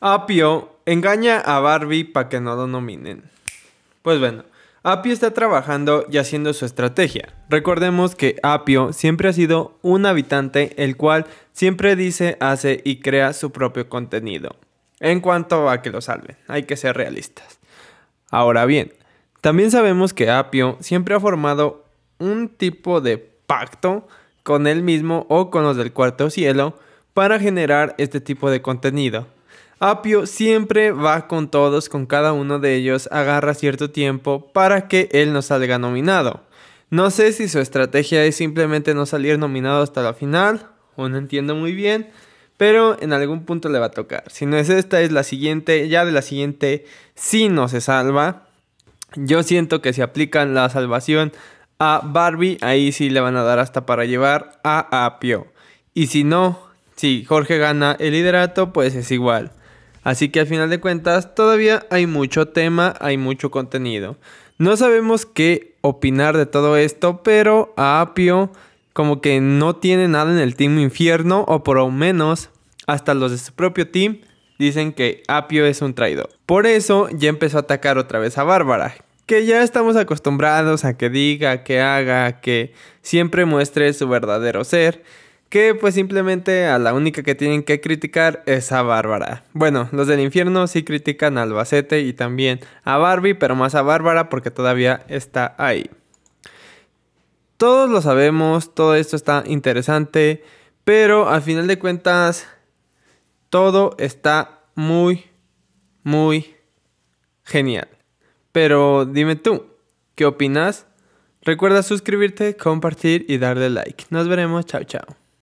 Apio engaña a Barbie para que no lo nominen. Pues bueno, Apio está trabajando y haciendo su estrategia. Recordemos que Apio siempre ha sido un habitante el cual siempre dice, hace y crea su propio contenido. En cuanto a que lo salven, hay que ser realistas. Ahora bien, también sabemos que Apio siempre ha formado un tipo de pacto con él mismo o con los del cuarto cielo para generar este tipo de contenido Apio siempre va con todos, con cada uno de ellos, agarra cierto tiempo para que él no salga nominado. No sé si su estrategia es simplemente no salir nominado hasta la final, o no entiendo muy bien, pero en algún punto le va a tocar. Si no es esta, es la siguiente, ya de la siguiente, si no se salva. Yo siento que si aplican la salvación a Barbie, ahí sí le van a dar hasta para llevar a Apio. Y si no, si Jorge gana el liderato, pues es igual. Así que al final de cuentas todavía hay mucho tema, hay mucho contenido. No sabemos qué opinar de todo esto, pero a Apio como que no tiene nada en el Team Infierno, o por lo menos hasta los de su propio team dicen que Apio es un traidor. Por eso ya empezó a atacar otra vez a Bárbara, que ya estamos acostumbrados a que diga, que haga, que siempre muestre su verdadero ser que pues simplemente a la única que tienen que criticar es a Bárbara. Bueno, los del infierno sí critican a Albacete y también a Barbie, pero más a Bárbara porque todavía está ahí. Todos lo sabemos, todo esto está interesante, pero al final de cuentas todo está muy, muy genial. Pero dime tú, ¿qué opinas? Recuerda suscribirte, compartir y darle like. Nos veremos, chao chao.